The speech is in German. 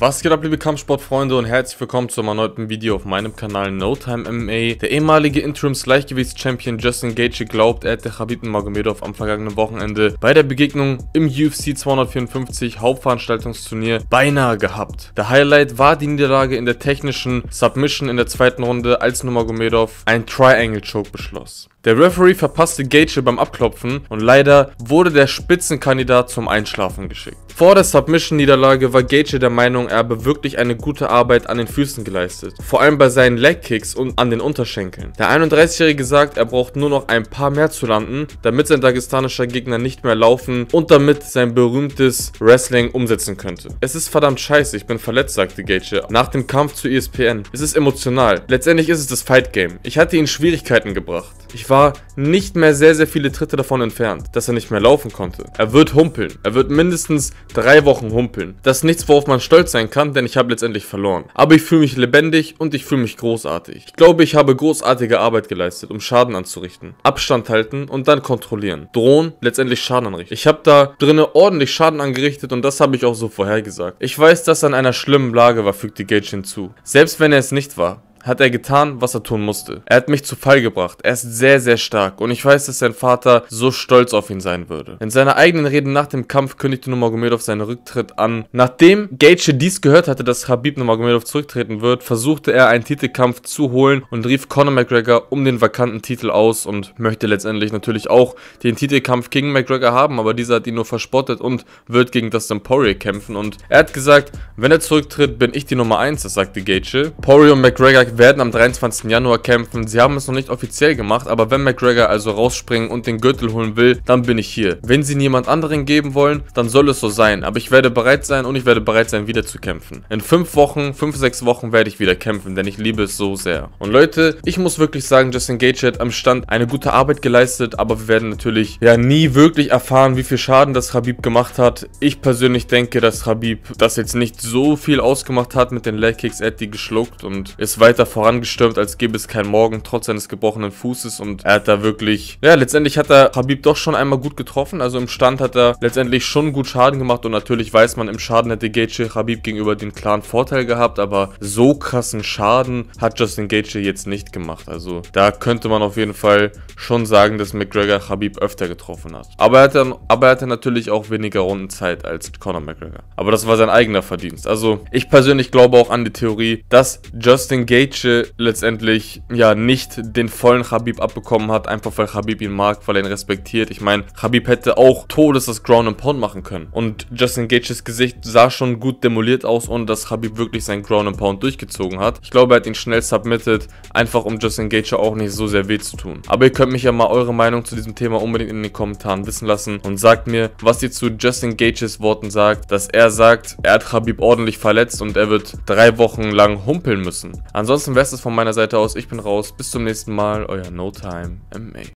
Was geht ab, liebe Kampfsportfreunde und herzlich willkommen zu einem erneuten Video auf meinem Kanal No Time MMA. Der ehemalige Interims-Leichtgewichts-Champion Justin Gaethje glaubt, er hätte Khabib Magomedov am vergangenen Wochenende bei der Begegnung im UFC 254 Hauptveranstaltungsturnier beinahe gehabt. Der Highlight war die Niederlage in der technischen Submission in der zweiten Runde, als Magomedov ein Triangle-Choke beschloss. Der Referee verpasste Gage beim Abklopfen und leider wurde der Spitzenkandidat zum Einschlafen geschickt. Vor der Submission-Niederlage war Gage der Meinung, er habe wirklich eine gute Arbeit an den Füßen geleistet, vor allem bei seinen Legkicks und an den Unterschenkeln. Der 31-Jährige sagt, er braucht nur noch ein paar mehr zu landen, damit sein dagestanischer Gegner nicht mehr laufen und damit sein berühmtes Wrestling umsetzen könnte. Es ist verdammt scheiße, ich bin verletzt, sagte Gage nach dem Kampf zu ESPN. Es ist emotional. Letztendlich ist es das Fight Game. Ich hatte ihn Schwierigkeiten gebracht. Ich war nicht mehr sehr, sehr viele Tritte davon entfernt, dass er nicht mehr laufen konnte. Er wird humpeln. Er wird mindestens drei Wochen humpeln. Das ist nichts, worauf man stolz sein kann, denn ich habe letztendlich verloren. Aber ich fühle mich lebendig und ich fühle mich großartig. Ich glaube, ich habe großartige Arbeit geleistet, um Schaden anzurichten. Abstand halten und dann kontrollieren. Drohen, letztendlich Schaden anrichten. Ich habe da drinnen ordentlich Schaden angerichtet und das habe ich auch so vorhergesagt. Ich weiß, dass er in einer schlimmen Lage war, fügte Gage hinzu. Selbst wenn er es nicht war, hat er getan, was er tun musste. Er hat mich zu Fall gebracht. Er ist sehr, sehr stark und ich weiß, dass sein Vater so stolz auf ihn sein würde. In seiner eigenen Rede nach dem Kampf kündigte Nurmagomedov seinen Rücktritt an. Nachdem Gage dies gehört hatte, dass Habib Nurmagomedov zurücktreten wird, versuchte er einen Titelkampf zu holen und rief Conor McGregor um den vakanten Titel aus und möchte letztendlich natürlich auch den Titelkampf gegen McGregor haben, aber dieser hat ihn nur verspottet und wird gegen Dustin Poirier kämpfen und er hat gesagt, wenn er zurücktritt, bin ich die Nummer 1, das sagte Gage. Poirier und McGregor Isaac werden am 23. Januar kämpfen. Sie haben es noch nicht offiziell gemacht, aber wenn McGregor also rausspringen und den Gürtel holen will, dann bin ich hier. Wenn sie niemand anderen geben wollen, dann soll es so sein. Aber ich werde bereit sein und ich werde bereit sein, wieder zu kämpfen. In fünf Wochen, fünf, sechs Wochen werde ich wieder kämpfen, denn ich liebe es so sehr. Und Leute, ich muss wirklich sagen, Justin Gage hat am Stand eine gute Arbeit geleistet, aber wir werden natürlich ja nie wirklich erfahren, wie viel Schaden das Habib gemacht hat. Ich persönlich denke, dass Habib das jetzt nicht so viel ausgemacht hat mit den Leg Kicks, er hat die geschluckt und ist weiter weiter vorangestürmt, als gäbe es keinen Morgen, trotz seines gebrochenen Fußes. Und er hat da wirklich, ja, letztendlich hat er Habib doch schon einmal gut getroffen. Also im Stand hat er letztendlich schon gut Schaden gemacht. Und natürlich weiß man, im Schaden hätte Gage Habib gegenüber den klaren Vorteil gehabt. Aber so krassen Schaden hat Justin Gage jetzt nicht gemacht. Also da könnte man auf jeden Fall schon sagen, dass McGregor Habib öfter getroffen hat. Aber er hatte, aber er hatte natürlich auch weniger Runden Zeit als Conor McGregor. Aber das war sein eigener Verdienst. Also ich persönlich glaube auch an die Theorie, dass Justin Gage Gaethje letztendlich ja nicht den vollen Habib abbekommen hat, einfach weil Habib ihn mag, weil er ihn respektiert. Ich meine, Habib hätte auch Todes das Ground and Pound machen können. Und Justin Gages Gesicht sah schon gut demoliert aus, ohne dass Habib wirklich sein Ground and Pound durchgezogen hat. Ich glaube, er hat ihn schnell submitted, einfach um Justin Gaethje auch nicht so sehr weh zu tun. Aber ihr könnt mich ja mal eure Meinung zu diesem Thema unbedingt in den Kommentaren wissen lassen und sagt mir, was ihr zu Justin Gages Worten sagt, dass er sagt, er hat Habib ordentlich verletzt und er wird drei Wochen lang humpeln müssen. Ansonsten Ansonsten wäre es von meiner Seite aus. Ich bin raus. Bis zum nächsten Mal. Euer No Time MA.